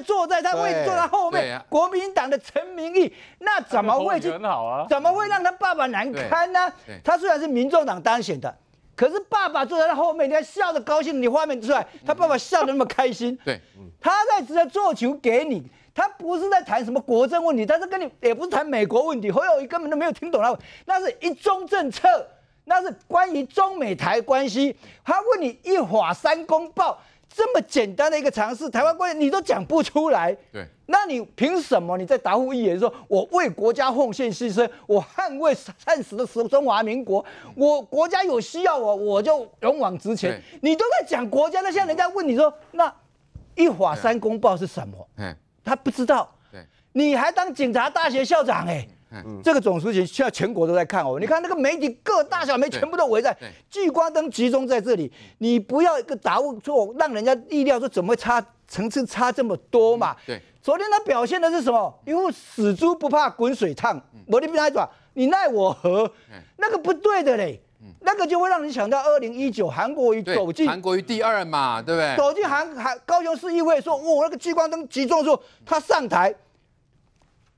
坐在他位，坐在后面，国民党的陈明义，那怎么会去？啊，怎么会让他爸爸难堪呢？他虽然是民众党当选的，可是爸爸坐在他后面，你还笑得高兴，你画面出来，他爸爸笑得那么开心。他在直接做球给你，他不是在谈什么国政问题，他是跟你，也不是谈美国问题。侯友宜根本都没有听懂他，那是一中政策，那是关于中美台关系。他问你一法三公报。这么简单的一个尝试，台湾官员你都讲不出来，对，那你凭什么你在答复议员说，我为国家奉献牺牲，我捍卫、捍死的中华民国，我国家有需要我，我就勇往直前，你都在讲国家，那现在人家问你说，那一法三公报是什么？嗯，他不知道，对，你还当警察大学校长哎。这个总书记现在全国都在看哦，你看那个媒体各大小媒全部都围在，聚光灯集中在这里，你不要一个答误错，让人家意料说怎么会差层次差这么多嘛？对，昨天他表现的是什么？因为死猪不怕滚水烫，我的边来一你奈我何？那个不对的嘞，那个就会让你想到二零一九韩国瑜走进韩国瑜第二嘛，对不对？走进韩韩高雄市议会说，哇，那个聚光灯集中时候，他上台。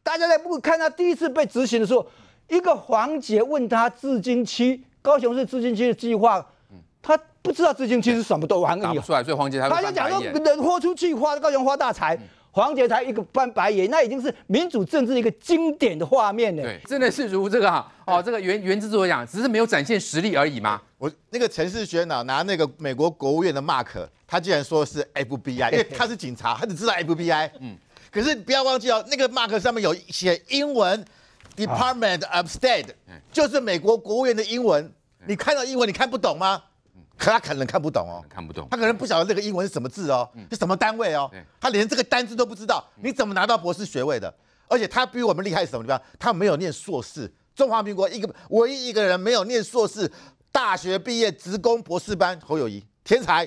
大家在不看他第一次被执行的时候，一个黄杰问他至今期高雄市至今区的计划，他不知道至今区是什么都西，打不出来，所以黄杰他就讲说能豁出去花高雄花大财，黄杰才一个翻白眼，那已经是民主政治一个经典的画面了。对，真的是如这个哈哦，这个原原之主讲，只是没有展现实力而已嘛。我那个陈世轩呐，拿那个美国国务院的 mark，他竟然说是 FBI，因为他是警察，他只知道 FBI。嗯。可是不要忘记哦，那个 mark 上面有写英文，Department of State，就是美国国务院的英文。你看到英文，你看不懂吗？可他可能看不懂哦，看不懂，他可能不晓得这个英文是什么字哦，是什么单位哦，他连这个单字都不知道，你怎么拿到博士学位的？而且他比我们厉害什么地方？他没有念硕士，中华民国一个唯一一个人没有念硕士，大学毕业，职工博士班，侯友谊，天才。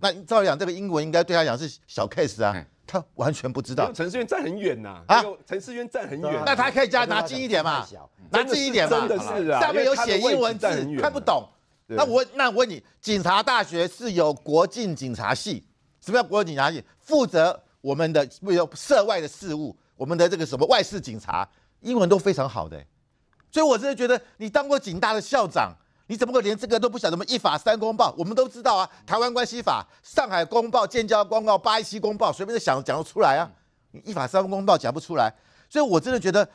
那照讲，这个英文应该对他讲是小 case 啊。他完全不知道，陈世元站很远呐，啊，陈世元站很远，那他可以加拿近一点嘛，拿近一点嘛，真的是啊，下面有写英文字，看不懂。那我那我问你，警察大学是有国境警察系，什么叫国境警察系？负责我们的没有涉外的事务，我们的这个什么外事警察，英文都非常好的，所以我真的觉得你当过警大的校长。你怎么会连这个都不晓得吗？一法三公报，我们都知道啊，台湾关系法、上海公报、建交公报、八一七公报，随便就想讲得出来啊。一法三公报讲不出来，所以我真的觉得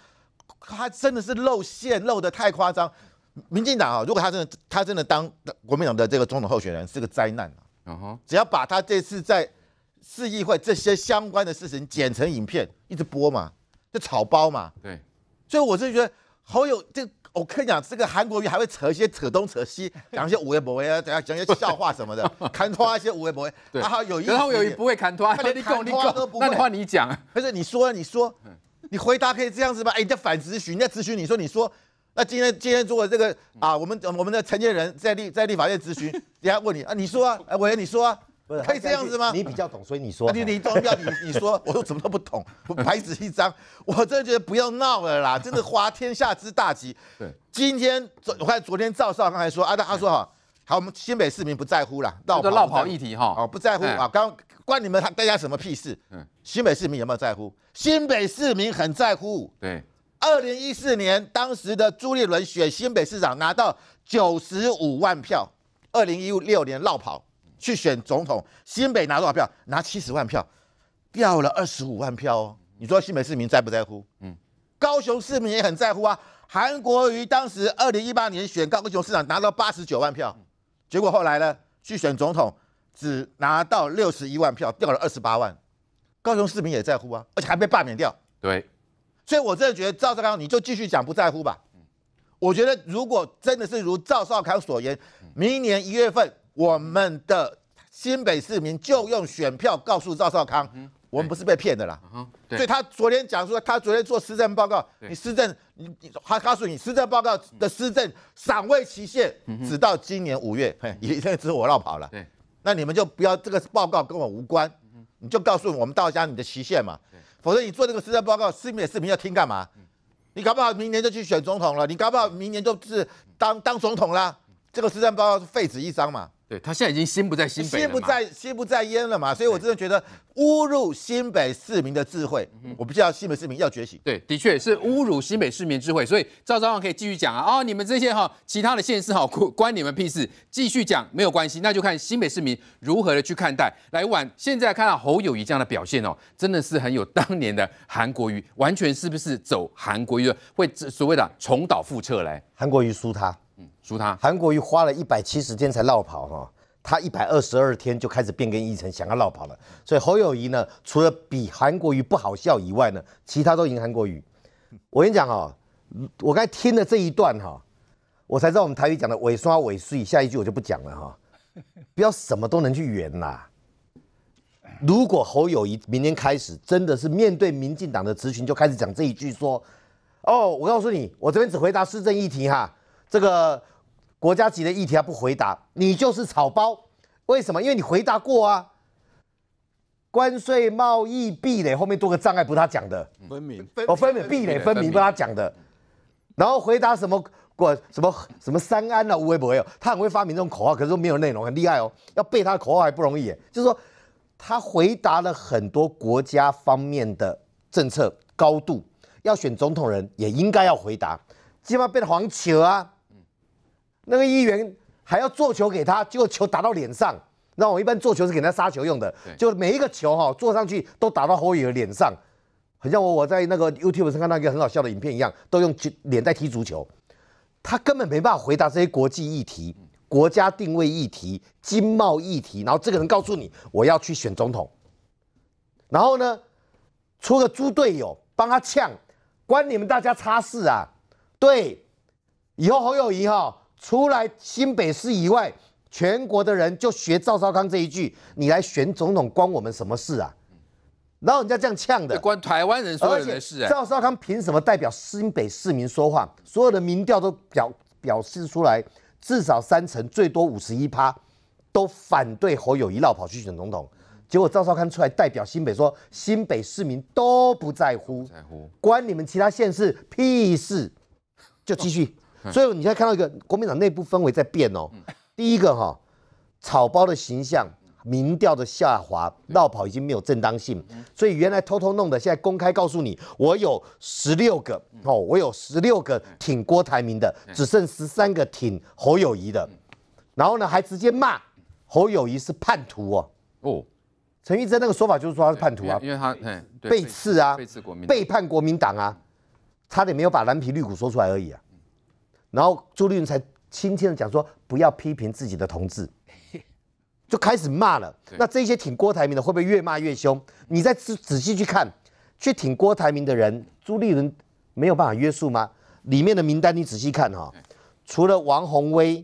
他真的是露馅，露的太夸张。民进党啊，如果他真的他真的当国民党的这个总统候选人，是个灾难啊！只要把他这次在市议会这些相关的事情剪成影片，一直播嘛，就草包嘛。对，所以我是觉得好有这。我跟你讲，这个韩国人还会扯一些扯东扯西，讲一些无谓博闻，等下讲一些笑话什么的，砍穿一些无谓博闻。对，然后有不会砍穿，你讲，你讲，都不会。那换你讲。不是你说，你说，你回答可以这样子吧？哎，叫反咨询，叫咨询。你说，你说。那今天，今天如果这个啊，我们我们的成年人在立在立法院咨询，人家问你啊，你说啊，我你说啊。”可以这样子吗？你比较懂，所以你说你你不要，你 你说，我说怎么都不懂，白纸一张，我真的觉得不要闹了啦，真的滑天下之大稽。对，今天昨我看昨天赵少刚才说啊，他他说哈，好，我们新北市民不在乎们绕绕跑议题哈，哦，不在乎啊，刚关你们大家什么屁事？嗯，新北市民有没有在乎？新北市民很在乎。对，二零一四年当时的朱立伦选新北市长拿到九十五万票，二零一六年绕跑。去选总统，新北拿多少票？拿七十万票，掉了二十五万票哦。你说新北市民在不在乎？嗯，高雄市民也很在乎啊。韩国瑜当时二零一八年选高雄市长拿到八十九万票，结果后来呢，去选总统只拿到六十一万票，掉了二十八万。高雄市民也在乎啊，而且还被罢免掉。对，所以我真的觉得赵少康，你就继续讲不在乎吧。我觉得如果真的是如赵少康所言，明年一月份。我们的新北市民就用选票告诉赵少康，我们不是被骗的啦。所以，他昨天讲说，他昨天做施政报告，你施政，你他告诉你施政报告的施政赏位期限，只到今年五月。嘿，你现在只我绕跑了。那你们就不要这个报告跟我无关，你就告诉我们到家你的期限嘛。否则，你做这个施政报告，新北市民要听干嘛？你搞不好明年就去选总统了，你搞不好明年就是当当总统了。这个施政报告是废纸一张嘛？对他现在已经心不在新北，心不在心不在焉了嘛，所以我真的觉得侮辱新北市民的智慧，我不知道新北市民要觉醒。对，的确是侮辱新北市民智慧，所以赵昭旺可以继续讲啊，哦，你们这些哈其他的县市哈关你们屁事，继续讲没有关系，那就看新北市民如何的去看待。来晚，现在看到侯友谊这样的表现哦，真的是很有当年的韩国瑜，完全是不是走韩国瑜的会所谓的重蹈覆辙来？韩国瑜输他。他韩国瑜花了一百七十天才绕跑哈，他一百二十二天就开始变更议程，想要绕跑了。所以侯友谊呢，除了比韩国瑜不好笑以外呢，其他都赢韩国瑜。我跟你讲哈，我刚才听了这一段哈，我才知道我们台语讲的尾刷尾碎，下一句我就不讲了哈。不要什么都能去圆啦。如果侯友谊明天开始真的是面对民进党的词群，就开始讲这一句说，哦，我告诉你，我这边只回答市政议题哈，这个。国家级的议题他不回答，你就是草包。为什么？因为你回答过啊。关税、贸易壁垒后面多个障碍，不是他讲的。分明，哦，分明壁垒分明不是他讲的。然后回答什么过什么什么三安啊，无微不为他很会发明这种口号，可是没有内容，很厉害哦。要背他的口号还不容易，就是说他回答了很多国家方面的政策高度。要选总统人也应该要回答，基本上得黄球啊。那个议员还要做球给他，结果球打到脸上。那我一般做球是给他杀球用的，就每一个球哈做上去都打到侯友的脸上，好像我我在那个 YouTube 上看到一个很好笑的影片一样，都用脸在踢足球。他根本没办法回答这些国际议题、国家定位议题、经贸议题。然后这个人告诉你，我要去选总统。然后呢，出个猪队友帮他呛，关你们大家差事啊。对，以后侯友宜哈。出来新北市以外，全国的人就学赵少康这一句：“你来选总统，关我们什么事啊？”然后人家这样呛的，关台湾人所有人的事。赵少康凭什么代表新北市民说话？所有的民调都表表示出来，至少三成，最多五十一趴，都反对侯友谊老跑去选总统。结果赵少康出来代表新北说：“新北市民都不在乎，关你们其他县市屁事。”就继续。所以你现在看到一个国民党内部氛围在变哦。第一个哈，草包的形象，民调的下滑，闹跑已经没有正当性。所以原来偷偷弄的，现在公开告诉你，我有十六个哦，我有十六个挺郭台铭的，只剩十三个挺侯友谊的。然后呢，还直接骂侯友谊是叛徒哦。哦，陈玉珍那个说法就是说他是叛徒啊，因为他背刺啊，背叛国民党啊，差点没有把蓝皮绿骨说出来而已啊。然后朱立伦才轻轻的讲说，不要批评自己的同志，就开始骂了。那这些挺郭台铭的会不会越骂越凶？你再仔仔细去看，去挺郭台铭的人，朱立伦没有办法约束吗？里面的名单你仔细看哈，除了王宏威、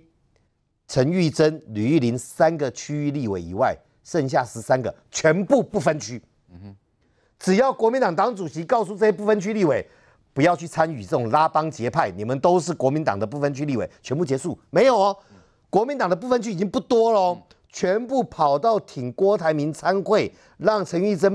陈玉珍、吕玉玲三个区域立委以外，剩下十三个全部不分区。嗯哼，只要国民党党主席告诉这些不分区立委。不要去参与这种拉帮结派，你们都是国民党的不分区立委，全部结束没有哦？国民党的部分区已经不多了，全部跑到挺郭台铭参会，让陈玉珍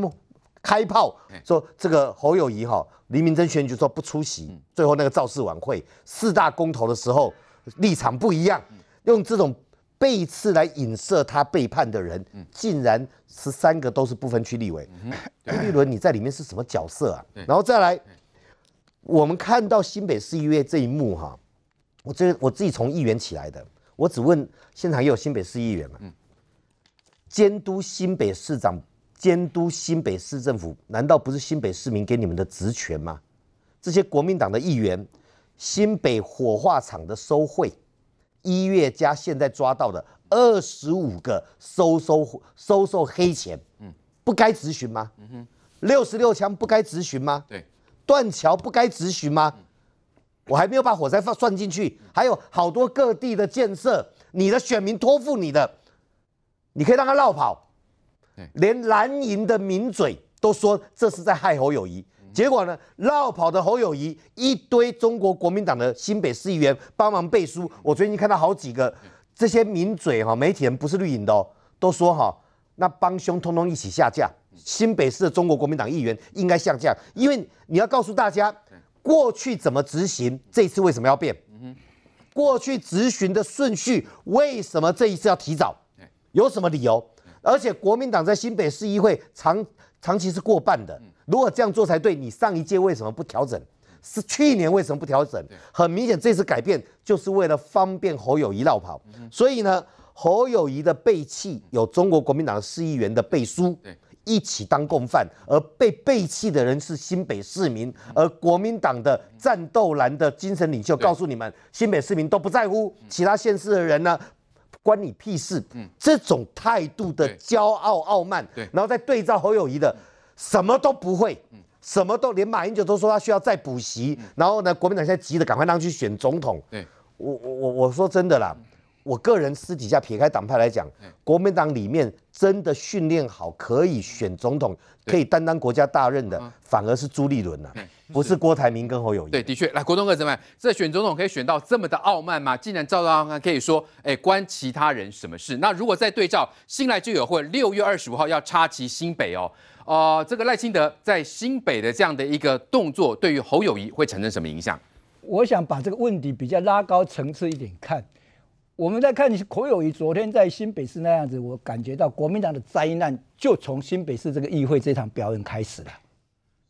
开炮说这个侯友谊哈，黎明真选举说不出席，最后那个造势晚会四大公投的时候立场不一样，用这种背刺来影射他背叛的人，竟然十三个都是不分区立委，李立伦你在里面是什么角色啊？然后再来。我们看到新北市议员这一幕哈，我这我自己从议员起来的，我只问现场也有新北市议员嘛？监督新北市长，监督新北市政府，难道不是新北市民给你们的职权吗？这些国民党的议员，新北火化厂的收贿，一月加现在抓到的二十五个收收收收黑钱，嗯，不该执询吗？嗯哼。六十六枪不该执询吗？对。断桥不该执行吗？我还没有把火灾放算进去，还有好多各地的建设，你的选民托付你的，你可以让他绕跑。连蓝营的名嘴都说这是在害侯友谊，结果呢绕跑的侯友谊一堆中国国民党的新北市议员帮忙背书，我最近看到好几个这些名嘴哈媒体人不是绿营的都说哈那帮凶通通一起下架。新北市的中国国民党议员应该像这样，因为你要告诉大家，过去怎么执行，这次为什么要变？过去执行的顺序为什么这一次要提早？有什么理由？而且国民党在新北市议会长长期是过半的，如果这样做才对。你上一届为什么不调整？是去年为什么不调整？很明显，这次改变就是为了方便侯友谊绕跑。所以呢，侯友谊的背弃有中国国民党市议员的背书。一起当共犯，而被背弃的人是新北市民，而国民党的战斗蓝的精神领袖告诉你们，新北市民都不在乎，其他县市的人呢，关你屁事。嗯，这种态度的骄傲傲慢，对，然后再对照侯友谊的，什么都不会，什么都连马英九都说他需要再补习，然后呢，国民党现在急得赶快让去选总统。对，我我我我说真的啦。我个人私底下撇开党派来讲，国民党里面真的训练好可以选总统、可以担当国家大任的，反而是朱立伦呐，不是郭台铭跟侯友谊。对，的确，来国忠哥，怎么样？这选总统可以选到这么的傲慢吗？竟然照照看，可以说，哎，关其他人什么事？那如果再对照新来就有会六月二十五号要插旗新北哦，哦，这个赖清德在新北的这样的一个动作，对于侯友谊会产生什么影响？我想把这个问题比较拉高层次一点看。我们在看口友宇昨天在新北市那样子，我感觉到国民党的灾难就从新北市这个议会这场表演开始了。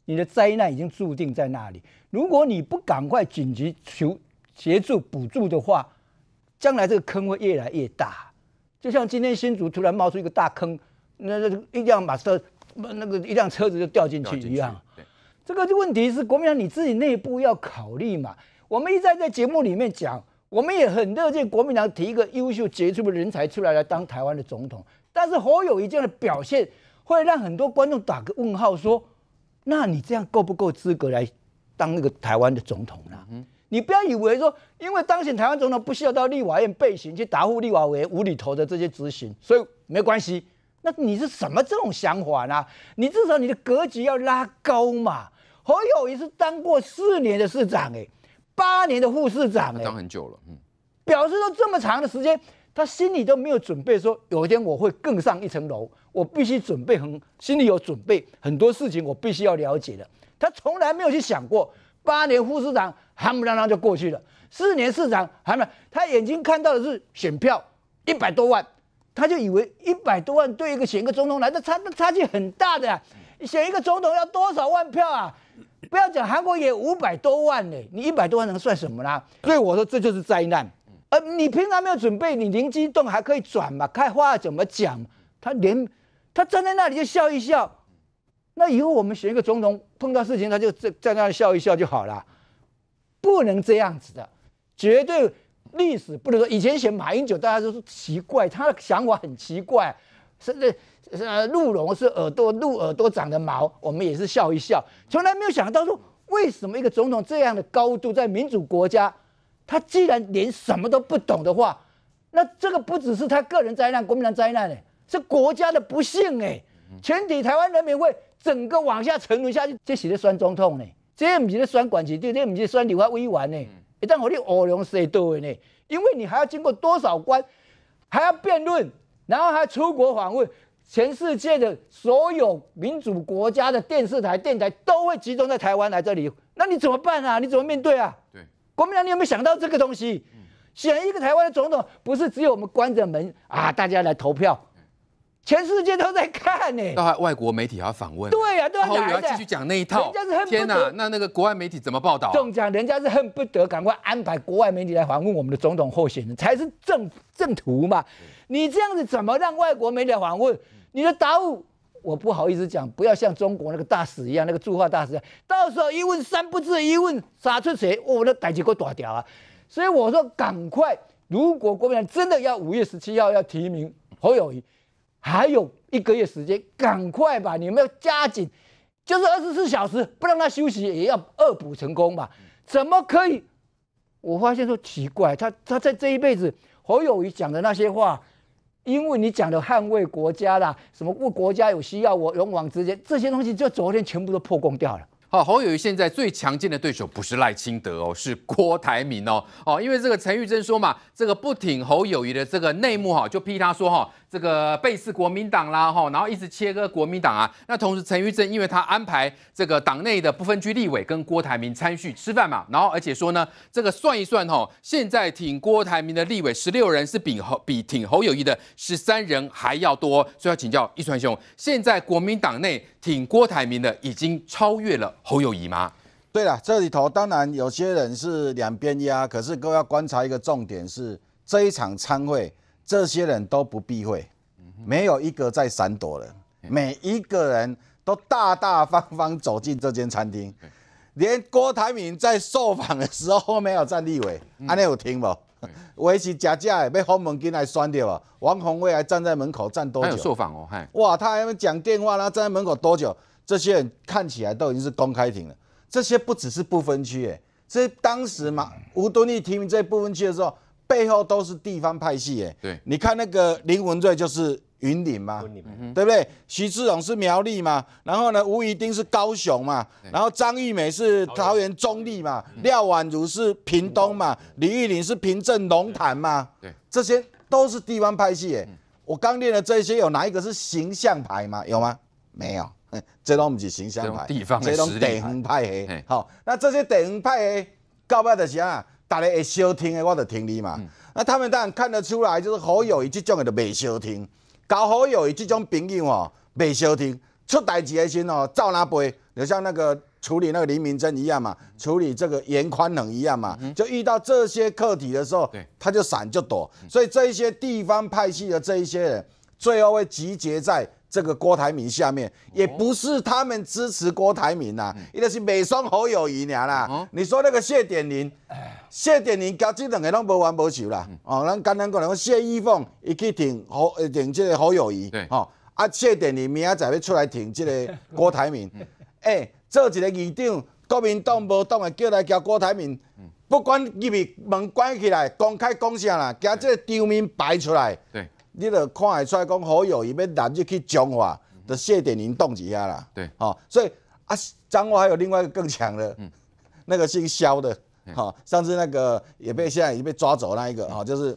你的灾难已经注定在那里，如果你不赶快紧急求协助补助的话，将来这个坑会越来越大。就像今天新竹突然冒出一个大坑，那那一辆马车，那个一辆车子就掉进去一样。这个问题是国民党你自己内部要考虑嘛。我们一再在节目里面讲。我们也很热切国民党提一个优秀杰出的人才出来来当台湾的总统，但是侯友谊这样的表现会让很多观众打个问号，说：那你这样够不够资格来当那个台湾的总统呢？你不要以为说，因为当选台湾总统不需要到立法院背刑去答复立法委，无厘头的这些执行，所以没关系。那你是什么这种想法呢？你至少你的格局要拉高嘛。侯友谊是当过四年的市长，哎。八年的副市长，当很久了，嗯，表示说这么长的时间，他心里都没有准备，说有一天我会更上一层楼，我必须准备很，心里有准备，很多事情我必须要了解的。他从来没有去想过，八年副市长，夯不啷啷就过去了，四年市长还没，他眼睛看到的是选票一百多万，他就以为一百多万对一个选个总统来，的差那差距很大的，选一个总统要多少万票啊？不要讲韩国也五百多万呢，你一百多万能算什么呢？所以我说这就是灾难。呃，你平常没有准备，你灵机动还可以转嘛？看话怎么讲，他连他站在那里就笑一笑，那以后我们选一个总统碰到事情他就在在那里笑一笑就好了，不能这样子的，绝对历史不能说。以前选马英九，大家都是奇怪，他的想法很奇怪。甚至呃，鹿茸是耳朵，鹿耳朵长的毛，我们也是笑一笑，从来没有想到说，为什么一个总统这样的高度在民主国家，他既然连什么都不懂的话，那这个不只是他个人灾难，国民党灾难呢，是国家的不幸哎，全体台湾人民会整个往下沉沦下去，这是在酸总统呢，这不是咧酸管子，这这唔是酸柳花微丸呢，一旦我的耳朵塞到的呢，因为你还要经过多少关，还要辩论。然后还出国访问，全世界的所有民主国家的电视台、电台都会集中在台湾来这里，那你怎么办啊？你怎么面对啊？对，国民党，你有没有想到这个东西？选一个台湾的总统，不是只有我们关着门啊，大家来投票。全世界都在看呢，到外国媒体要访问，对呀，都要来的。要继续讲那一套，天哪，那那个国外媒体怎么报道？中奖人家是恨不得赶快安排国外媒体来访问我们的总统候选人，才是正正途嘛。你这样子怎么让外国媒体访问？你的答务，我不好意思讲，不要像中国那个大使一样，那个驻华大使，一到时候一问三不知，一问撒出水，我的胆子给大掉啊！所以我说，赶快，如果国民党真的要五月十七号要提名侯友谊。还有一个月时间，赶快吧！你们要加紧，就是二十四小时不让他休息，也要恶补成功吧？怎么可以？我发现说奇怪，他他在这一辈子侯友谊讲的那些话，因为你讲的捍卫国家啦，什么为国家有需要我勇往直前这些东西，就昨天全部都破功掉了。好，侯友谊现在最强劲的对手不是赖清德哦，是郭台铭哦。哦，因为这个陈玉珍说嘛，这个不挺侯友谊的这个内幕哈，就批他说哈，这个背刺国民党啦哈，然后一直切割国民党啊。那同时陈玉珍因为他安排这个党内的不分区立委跟郭台铭参叙吃饭嘛，然后而且说呢，这个算一算哈，现在挺郭台铭的立委十六人是比侯比挺侯友谊的十三人还要多，所以要请教一川兄，现在国民党内挺郭台铭的已经超越了。侯友宜吗？对了，这里头当然有些人是两边压，可是各位要观察一个重点是，这一场餐会，这些人都不避讳，没有一个在闪躲的，每一个人都大大方方走进这间餐厅，连郭台铭在受访的时候没有站立位，阿你有听不？维基假假的，被洪门进来拴着，王宏卫还站在门口站多久？还有受访哦，嗨，哇，他还没讲电话他站在门口多久？这些人看起来都已经是公开庭了。这些不只是不分区，哎，这当时嘛，吴敦义提名这一部分区的时候，背后都是地方派系，哎，对。你看那个灵魂罪就是云林嘛，对不对？徐志荣是苗栗嘛，然后呢，吴怡丁是高雄嘛，然后张玉美是桃园中立嘛，廖婉如是屏东嘛，李玉玲是屏镇龙潭嘛，对，这些都是地方派系，哎，我刚练的这些有哪一个是形象牌吗？有吗？没有。这拢不是形象派，这拢地方派的。好，那这些地方派系搞不的就是啊，大家会消停的，我就听你嘛。那他们当然看得出来，就是好友以这种的就未消停，搞好友以这种朋友哦，未消停，出大事的时候哦，照拿杯。你像那个处理那个黎明真一样嘛，处理这个严宽能一样嘛，就遇到这些课题的时候，他就闪就躲。所以这一些地方派系的这一些人，最后会集结在。这个郭台铭下面也不是他们支持郭台铭呐，一个是美双侯友谊娘啦。你说那个谢点林，谢点林交这两个拢无完无仇啦。哦，咱简单讲来讲谢依凤伊去挺侯，挺这个侯友谊。对，哦，啊，谢点林明仔载要出来挺这个 郭台铭。哎，做一个议长，国民党无党诶，叫来交郭台铭，不管秘密门关起来，公开讲啥啦，将这个刁面摆出来。对。你著看会出来，讲好友伊要南子去强哇，就谢典林动一下啦。对，吼，所以啊，彰化还有另外一个更强的，那个姓肖的，哈，上次那个也被现在已经被抓走那一个，哈，就是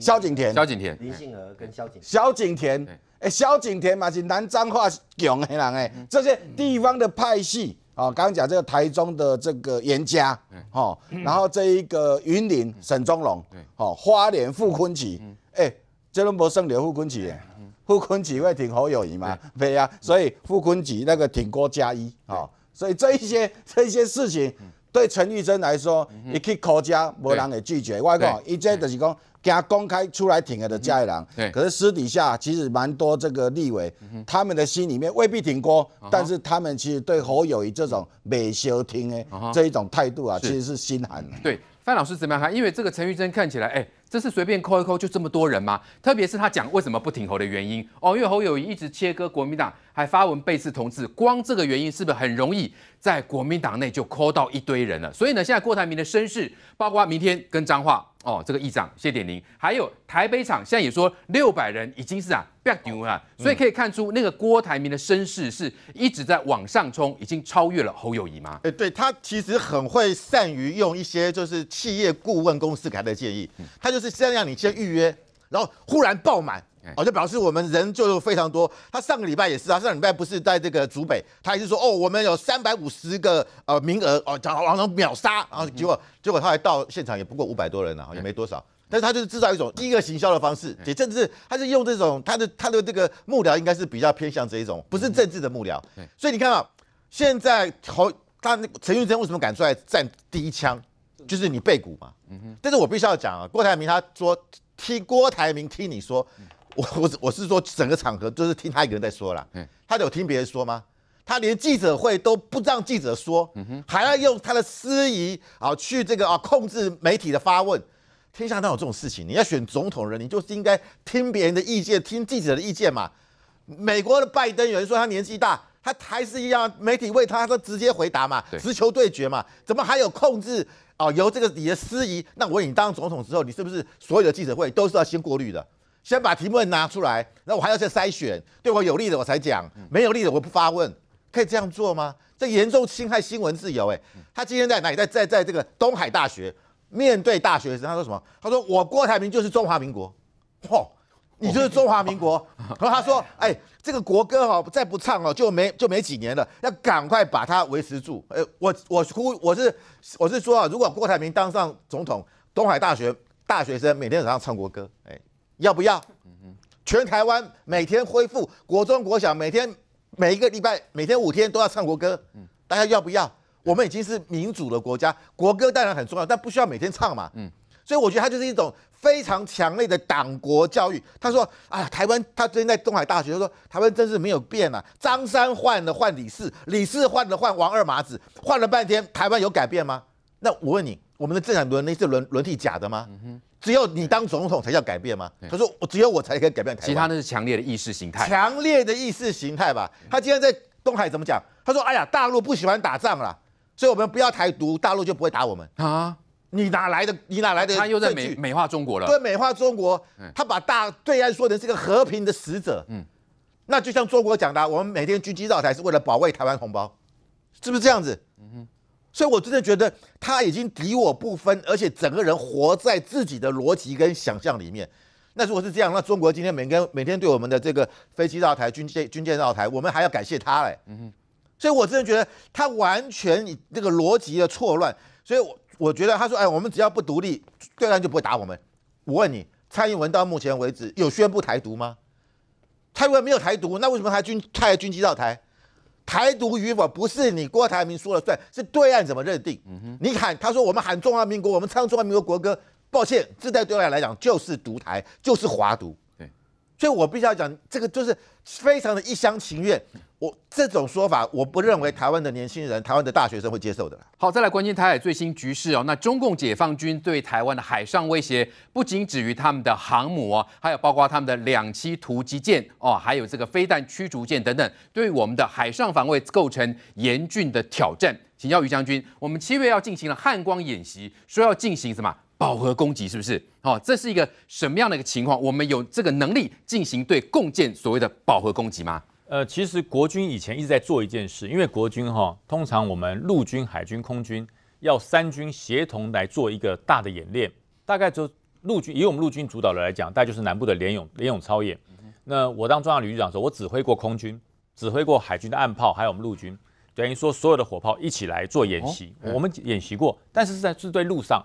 萧景田。萧景田、林信和跟萧景。萧景田，哎，萧景田嘛是南彰化强的人哎，这些地方的派系，哦，刚刚讲这个台中的这个严家，嗯，好，然后这一个云林沈宗龙，对，好，花莲傅坤奇，哎。这拢无剩留傅坤基诶，傅坤基会挺侯友谊嘛？没啊，所以傅坤基那个挺郭嘉一哦，所以这一些这一些事情对陈玉珍来说，伊去靠家无人会拒绝，外讲，伊这就是讲，给公开出来挺的家人，可是私底下其实蛮多这个立委，他们的心里面未必挺郭，但是他们其实对侯友谊这种没休停诶这一种态度啊，其实是心寒。对，范老师怎么样？看？因为这个陈玉珍看起来，哎。这是随便扣一扣就这么多人吗？特别是他讲为什么不停侯的原因哦，因为侯友谊一直切割国民党。还发文背刺同志，光这个原因是不是很容易在国民党内就抠到一堆人了？所以呢，现在郭台铭的身世，包括明天跟彰化哦，这个议长谢点玲，还有台北场，现在也说六百人已经是啊 b a 不 w 丢啊。所以可以看出，那个郭台铭的身世是一直在往上冲，已经超越了侯友谊吗？哎，对他其实很会善于用一些就是企业顾问公司给他的建议，他就是先让你先预约，然后忽然爆满。哦，就表示我们人就非常多。他上个礼拜也是啊，上个礼拜不是在这个竹北，他也是说哦，我们有三百五十个呃名额哦，讲可能秒杀然后结果结果他还到现场也不过五百多人啊，也没多少。但是他就是制造一种饥饿行销的方式，也甚至是他是用这种他的他的这个幕僚应该是比较偏向这一种，不是政治的幕僚。所以你看啊，现在好，他陈玉珍为什么敢出来站第一枪？就是你背骨嘛。但是我必须要讲啊，郭台铭他说，听郭台铭听你说。我我我是说，整个场合就是听他一个人在说了。嗯，他有听别人说吗？他连记者会都不让记者说，嗯哼，还要用他的司仪啊去这个啊控制媒体的发问。天下哪有这种事情？你要选总统人，你就是应该听别人的意见，听记者的意见嘛。美国的拜登有人说他年纪大，他还是一样媒体为他他直接回答嘛，直球对决嘛。怎么还有控制啊？由这个你的司仪？那我你当总统之后，你是不是所有的记者会都是要先过滤的？先把题目拿出来，那我还要再筛选对我有利的我才讲，没有利的我不发问，可以这样做吗？这严重侵害新闻自由。哎，他今天在哪里？在在在这个东海大学面对大学生，他说什么？他说我郭台铭就是中华民国，嚯，你就是中华民国。然后他说，哎，这个国歌哦，再不唱哦就没就没几年了，要赶快把它维持住。哎，我我呼我是我是说啊，如果郭台铭当上总统，东海大学大学生每天早上唱国歌，哎。要不要？嗯嗯，全台湾每天恢复国中国小，每天每一个礼拜每天五天都要唱国歌。嗯，大家要不要？我们已经是民主的国家，国歌当然很重要，但不需要每天唱嘛。嗯，所以我觉得他就是一种非常强烈的党国教育。他说：“哎呀，台湾他最近在东海大学他说，台湾真是没有变啊，张三换了换李四，李四换了换王二麻子，换了半天，台湾有改变吗？”那我问你，我们的政党轮那是轮轮替假的吗？嗯哼。只有你当总统才叫改变吗？他说我只有我才可以改变台湾。其他那是强烈的意识形态，强烈的意识形态吧？他今天在东海怎么讲？他说：“哎呀，大陆不喜欢打仗了，所以我们不要台独，大陆就不会打我们。”啊，你哪来的？你哪来的？他又在美美化中国了，对，美化中国。他把大对岸说成是个和平的使者。嗯，那就像中国讲的，我们每天军机绕台是为了保卫台湾同胞，是不是这样子？嗯哼。所以，我真的觉得他已经敌我不分，而且整个人活在自己的逻辑跟想象里面。那如果是这样，那中国今天每天每天对我们的这个飞机绕台、军舰军舰绕台，我们还要感谢他嘞？嗯哼，所以我真的觉得他完全这个逻辑的错乱。所以我我觉得他说：“哎，我们只要不独立，对方就不会打我们。”我问你，蔡英文到目前为止有宣布台独吗？蔡英文没有台独，那为什么还军他还军机绕台？台独与否不是你郭台铭说了算，是对岸怎么认定？嗯你喊他说我们喊中华民国，我们唱中华民国国歌，抱歉，这在对外岸来讲就是独台，就是华独。所以，我必须要讲，这个就是非常的一厢情愿。我这种说法，我不认为台湾的年轻人、台湾的大学生会接受的。好，再来，关心台海最新局势哦。那中共解放军对台湾的海上威胁，不仅止于他们的航母哦，还有包括他们的两栖突击舰哦，还有这个飞弹驱逐舰等等，对我们的海上防卫构成严峻的挑战。请教于将军，我们七月要进行了汉光演习，说要进行什么？饱和攻击是不是？好，这是一个什么样的一个情况？我们有这个能力进行对共建所谓的饱和攻击吗？呃，其实国军以前一直在做一件事，因为国军哈，通常我们陆军、海军、空军要三军协同来做一个大的演练，大概就陆军，以我们陆军主导的来讲，大概就是南部的联勇联勇操演。那我当中央旅局长的时候，我指挥过空军，指挥过海军的岸炮，还有我们陆军，等于说所有的火炮一起来做演习。我们演习过，但是在是对路上。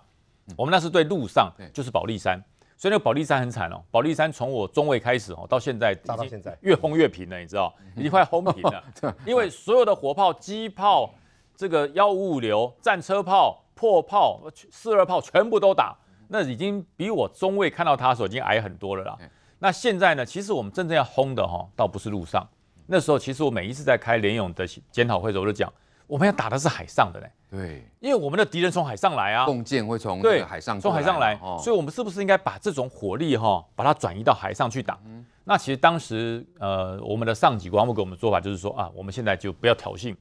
我们那是对路上，就是保利山，所以那个保利山很惨哦。保利山从我中尉开始哦，到现在已在，越轰越平了，你知道？已经快轰平了，因为所有的火炮、机炮、这个幺五五流、战车炮、破炮、四二炮全部都打，那已经比我中尉看到他时候已经矮很多了啦。那现在呢，其实我们真正要轰的哈，倒不是路上。那时候其实我每一次在开联勇的检讨会时候我就讲。我们要打的是海上的嘞，对，因为我们的敌人从海上来啊，共舰会从对海上从海上来，所以我们是不是应该把这种火力哈，把它转移到海上去打？嗯，那其实当时呃，我们的上级官部给我们做法就是说啊，我们现在就不要挑衅，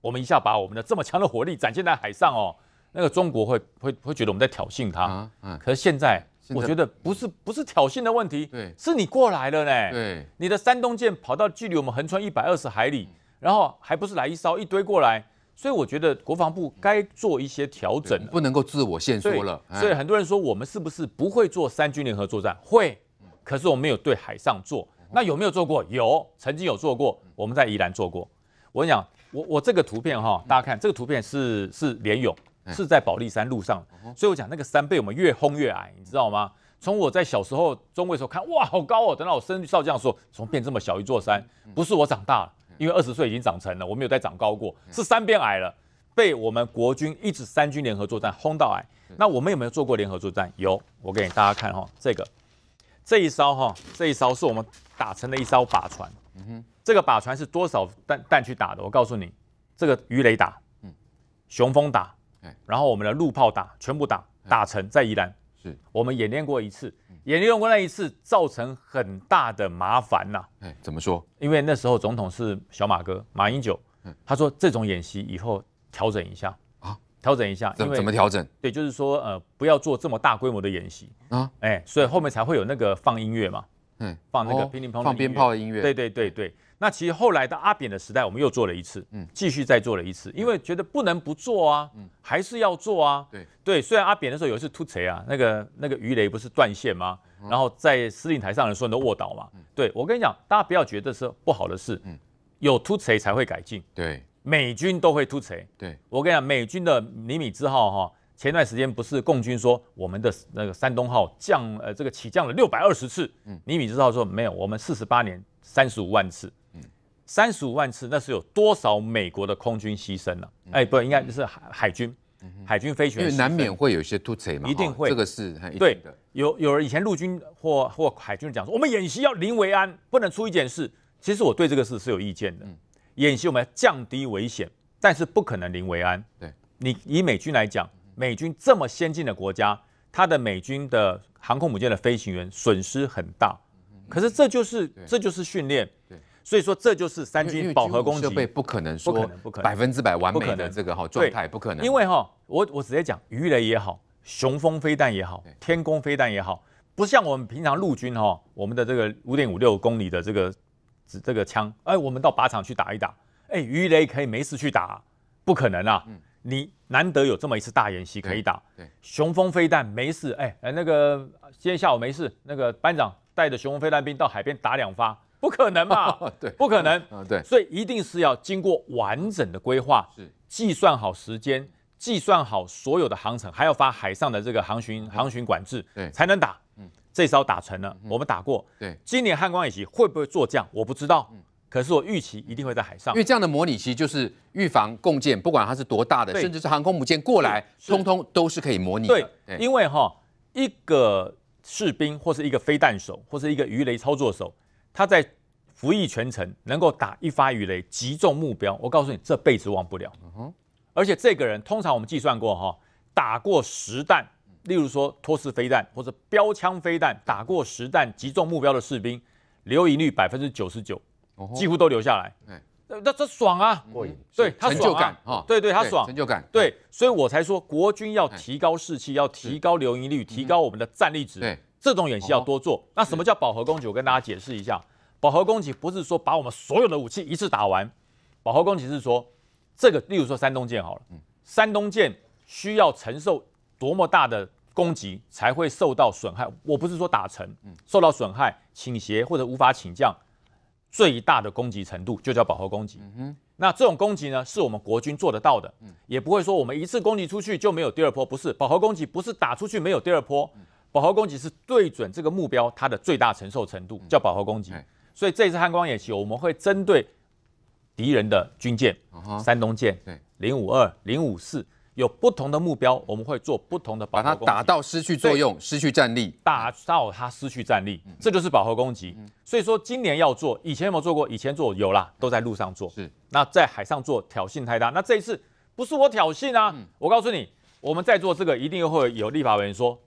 我们一下把我们的这么强的火力展现在海上哦，那个中国会会会觉得我们在挑衅他。嗯，可是现在我觉得不是不是挑衅的问题，对，是你过来了呢，对，你的山东舰跑到距离我们横穿一百二十海里，然后还不是来一烧一堆过来。所以我觉得国防部该做一些调整，不能够自我限缩了。所以很多人说我们是不是不会做三军联合作战？会，可是我们没有对海上做。那有没有做过？有，曾经有做过。我们在宜兰做过。我跟你讲，我我这个图片哈，大家看这个图片是是连勇是在保利山路上，所以我讲那个山被我们越轰越矮，你知道吗？从我在小时候中位时候看，哇，好高哦！等到我升少将的时候，怎么变这么小一座山？不是我长大了。因为二十岁已经长成了，我没有再长高过，是三变矮了，被我们国军一直三军联合作战轰到矮。那我们有没有做过联合作战？有，我给大家看哈，这个这一艘哈，这一艘是我们打成的一艘靶船。嗯哼，这个靶船是多少弹弹去打的？我告诉你，这个鱼雷打，嗯，雄风打，哎，然后我们的陆炮打，全部打打成在宜兰。是我们演练过一次，演练过那一次造成很大的麻烦呐。哎，怎么说？因为那时候总统是小马哥马英九，他说这种演习以后调整一下啊，调整一下。怎怎么调整？对，就是说呃，不要做这么大规模的演习啊。哎，所以后面才会有那个放音乐嘛。嗯，放那个乒铃乓放鞭炮的音乐，对对对对。那其实后来到阿扁的时代，我们又做了一次，嗯，继续再做了一次，因为觉得不能不做啊，嗯，还是要做啊。对对，虽然阿扁的时候有一次突贼啊，那个那个鱼雷不是断线吗？然后在司令台上的人说都卧倒嘛。对我跟你讲，大家不要觉得是不好的事，嗯，有突贼才会改进。对，美军都会突贼，对，我跟你讲，美军的尼米兹号哈。前段时间不是共军说我们的那个山东号降呃这个起降了六百二十次，嗯，尼米兹号说没有，我们四十八年三十五万次，嗯，三十五万次那是有多少美国的空军牺牲了？哎，不，应该是海海军，海军飞行员难免会有一些突袭嘛，一定会这个是对，有有人以前陆军或或海军讲说我们演习要零为安，不能出一件事。其实我对这个事是有意见的，演习我们要降低危险，但是不可能零为安。对你以美军来讲。美军这么先进的国家，它的美军的航空母舰的飞行员损失很大，可是这就是这就是训练，所以说这就是三军饱和攻击，设备不可能说百分之百完美的这个哈状态不可能。因为哈，我我直接讲，鱼雷也好，雄风飞弹也好，天宫飞弹也好，不像我们平常陆军哈，我们的这个五点五六公里的这个这个枪，哎，我们到靶场去打一打，哎，鱼雷可以没事去打，不可能啊。你难得有这么一次大演习可以打，雄风飞弹没事，哎那个今天下午没事，那个班长带着雄风飞弹兵到海边打两发，不可能嘛？对，不可能，对，所以一定是要经过完整的规划，是计算好时间，计算好所有的航程，还要发海上的这个航巡航巡管制，对，才能打。嗯，这招打成了，我们打过，对，今年汉光演习会不会做这样，我不知道。可是我预期一定会在海上，因为这样的模拟其实就是预防共建，不管它是多大的，甚至是航空母舰过来，通通都是可以模拟的。对，因为哈，一个士兵或是一个飞弹手或是一个鱼雷操作手，他在服役全程能够打一发鱼雷击中目标，我告诉你这辈子忘不了。嗯哼，而且这个人通常我们计算过哈，打过十弹，例如说托式飞弹或者标枪飞弹，打过十弹击中目标的士兵，留影率百分之九十九。几乎都留下来，哎，那这爽啊，过瘾，对，他成就感啊，对对，他爽，成就感，对，所以我才说国军要提高士气，要提高留营率，提高我们的战力值。对，这种演习要多做。那什么叫饱和攻击？我跟大家解释一下，饱和攻击不是说把我们所有的武器一次打完，饱和攻击是说这个，例如说山东舰好了，嗯，山东舰需要承受多么大的攻击才会受到损害？我不是说打沉，受到损害倾斜或者无法请降。最大的攻击程度就叫饱和攻击。嗯哼，那这种攻击呢，是我们国军做得到的，嗯，也不会说我们一次攻击出去就没有第二波，不是饱和攻击，不是打出去没有第二波，饱和攻击是对准这个目标它的最大承受程度，叫饱和攻击。所以这次汉光演习，我们会针对敌人的军舰，山东舰，对零五二、零五四。有不同的目标，我们会做不同的保和攻击，把它打到失去作用、失去战力，打到它失去战力，这就是饱和攻击。所以说今年要做，以前有没有做过？以前做有啦，都在路上做。是，那在海上做挑衅太大，那这一次不是我挑衅啊。我告诉你，我们在做这个，一定会有立法委员说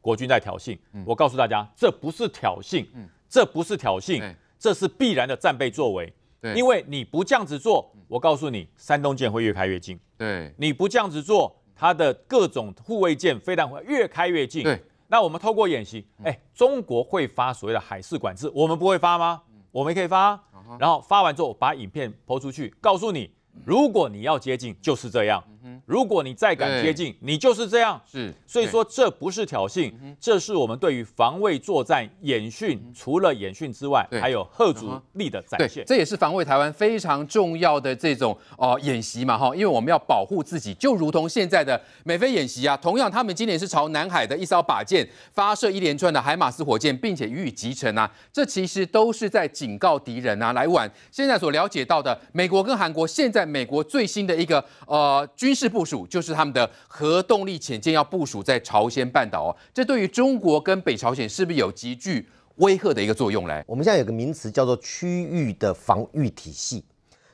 国军在挑衅。我告诉大家，这不是挑衅，这不是挑衅，这是必然的战备作为。因为你不这样子做，我告诉你，山东舰会越开越近。对，你不这样子做，它的各种护卫舰、飞弹会越开越近。对，那我们透过演习，哎，中国会发所谓的海事管制，我们不会发吗？我们可以发，然后发完之后把影片播出去，告诉你。如果你要接近，就是这样。如果你再敢接近，你就是这样。是，所以说这不是挑衅，这是我们对于防卫作战演训。除了演训之外，还有贺足力的展现。这也是防卫台湾非常重要的这种哦演习嘛哈，因为我们要保护自己，就如同现在的美菲演习啊，同样他们今年是朝南海的一艘靶舰发射一连串的海马斯火箭，并且予以击沉啊。这其实都是在警告敌人啊，来晚。现在所了解到的，美国跟韩国现在。在美国最新的一个呃军事部署，就是他们的核动力潜舰要部署在朝鲜半岛哦。这对于中国跟北朝鲜是不是有极具威吓的一个作用呢？我们现在有个名词叫做区域的防御体系，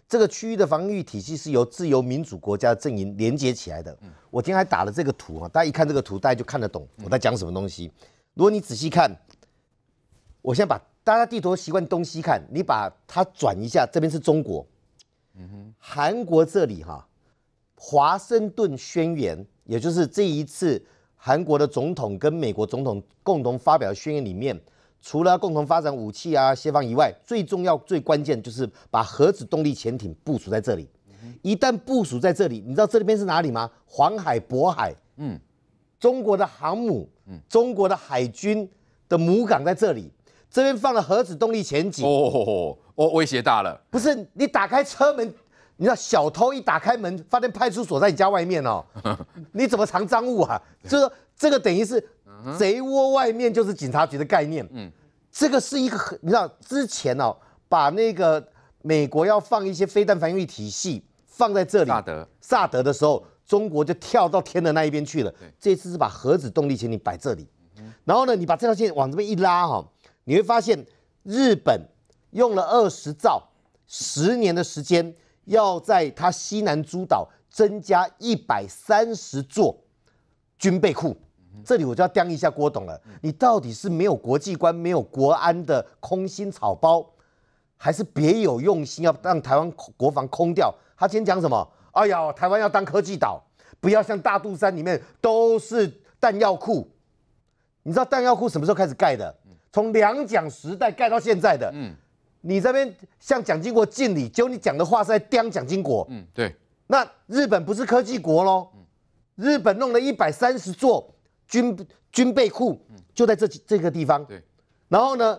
这个区域的防御体系是由自由民主国家阵营连接起来的。我今天还打了这个图啊，大家一看这个图，大家就看得懂我在讲什么东西。如果你仔细看，我先把大家地图习惯东西看，你把它转一下，这边是中国。韩国这里哈，华盛顿宣言，也就是这一次韩国的总统跟美国总统共同发表的宣言里面，除了共同发展武器啊、协防以外，最重要、最关键就是把核子动力潜艇部署在这里。一旦部署在这里，你知道这边是哪里吗？黄海、渤海，嗯，中国的航母，嗯，中国的海军的母港在这里。这边放了核子动力前景。哦哦，威胁大了。不是你打开车门，你知道小偷一打开门，发现派出所，在你家外面哦。你怎么藏赃物啊？就是这个等于是贼窝外面就是警察局的概念。嗯，这个是一个你知道之前哦，把那个美国要放一些飞弹防御体系放在这里萨德，萨德的时候，中国就跳到天的那一边去了。这次是把核子动力潜艇摆这里，然后呢，你把这条线往这边一拉哈。你会发现，日本用了二十兆十年的时间，要在它西南诸岛增加一百三十座军备库。这里我就要刁一下郭董了，你到底是没有国际观、没有国安的空心草包，还是别有用心要让台湾国防空掉？他今天讲什么？哎呀，台湾要当科技岛，不要像大肚山里面都是弹药库。你知道弹药库什么时候开始盖的？从两蒋时代盖到现在的，嗯，你这边向蒋经国敬礼，就你讲的话是在刁蒋经国，嗯，对。那日本不是科技国喽，日本弄了一百三十座军军备库，就在这这个地方，对。然后呢，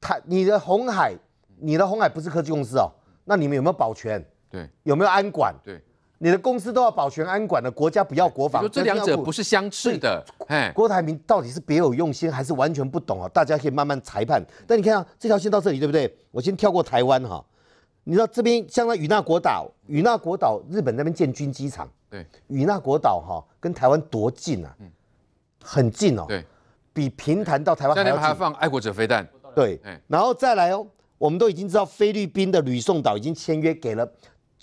他你的红海，你的红海不是科技公司哦，那你们有没有保全？对，有没有安管？对。你的公司都要保全安管的，国家不要国防。这两者不是相斥的。哎，郭台铭到底是别有用心，还是完全不懂啊？大家可以慢慢裁判。但你看啊，这条线到这里，对不对？我先跳过台湾哈。你知道这边相当于与那国岛，与那国岛日本那边建军机场。对，与那国岛哈跟台湾多近啊？嗯，很近哦。对，比平潭到台湾还要近。放爱国者飞弹。对，然后再来哦，我们都已经知道菲律宾的吕宋岛已经签约给了。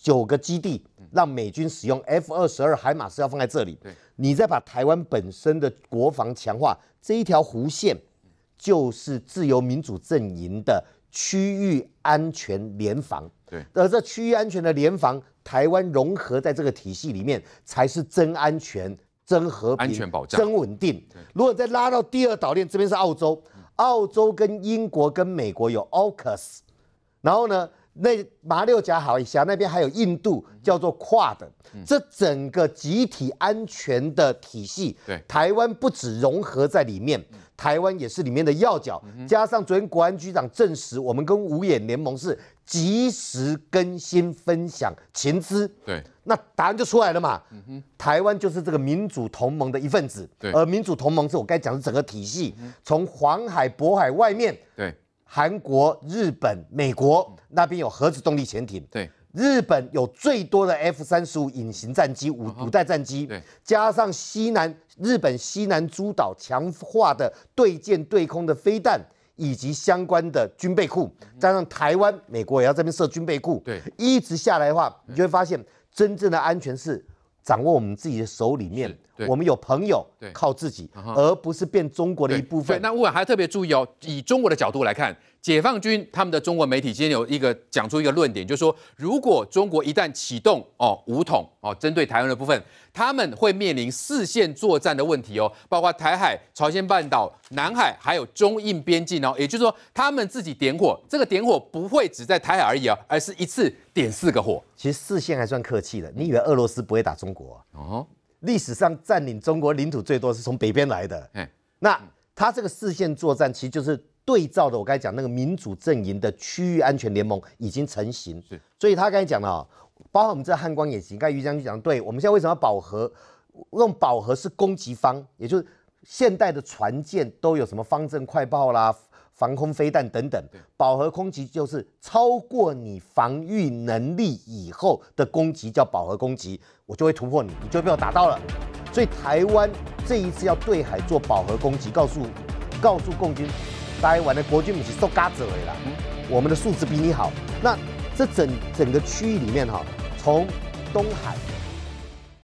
九个基地让美军使用 F 二十二海马斯要放在这里，你再把台湾本身的国防强化，这一条弧线就是自由民主阵营的区域安全联防。对，而这区域安全的联防，台湾融合在这个体系里面，才是真安全、真和平、真稳定。如果再拉到第二岛链这边是澳洲，澳洲跟英国跟美国有 AUKUS，然后呢？那马六甲海峡那边还有印度叫做跨的，这整个集体安全的体系，对，台湾不止融合在里面，台湾也是里面的要角，加上昨天国安局长证实，我们跟五眼联盟是及时更新分享情资，对，那答案就出来了嘛，台湾就是这个民主同盟的一份子，对，而民主同盟是我该讲的整个体系，从黄海、渤海外面，对。韩国、日本、美国那边有核子动力潜艇，对；日本有最多的 F 三十五隐形战机，五五代战机，对。加上西南日本西南诸岛强化的对舰、对空的飞弹，以及相关的军备库，加上台湾，美国也要这边设军备库，对。一直下来的话，你就会发现真正的安全是掌握我们自己的手里面。我们有朋友，靠自己，而不是变中国的一部分。那乌尔还特别注意哦，以中国的角度来看，解放军他们的中国媒体今天有一个讲出一个论点，就是说，如果中国一旦启动哦武统哦针对台湾的部分，他们会面临四线作战的问题哦，包括台海、朝鲜半岛、南海，还有中印边境哦。也就是说，他们自己点火，这个点火不会只在台海而已啊，而是一次点四个火。其实四线还算客气的，你以为俄罗斯不会打中国？哦。历史上占领中国领土最多是从北边来的。嗯，那他这个四线作战其实就是对照的。我刚才讲那个民主阵营的区域安全联盟已经成型，是。所以他刚才讲了，包括我们这汉光也行，刚才于将军讲，对我们现在为什么要饱和？用饱和是攻击方，也就是现代的船舰都有什么方阵快爆啦。防空飞弹等等，饱和攻击就是超过你防御能力以后的攻击叫饱和攻击，我就会突破你，你就被我打到了。所以台湾这一次要对海做饱和攻击，告诉告诉共军，台湾的国军武器都嘎子了，我们的素质比你好。那这整整个区域里面哈，从东海。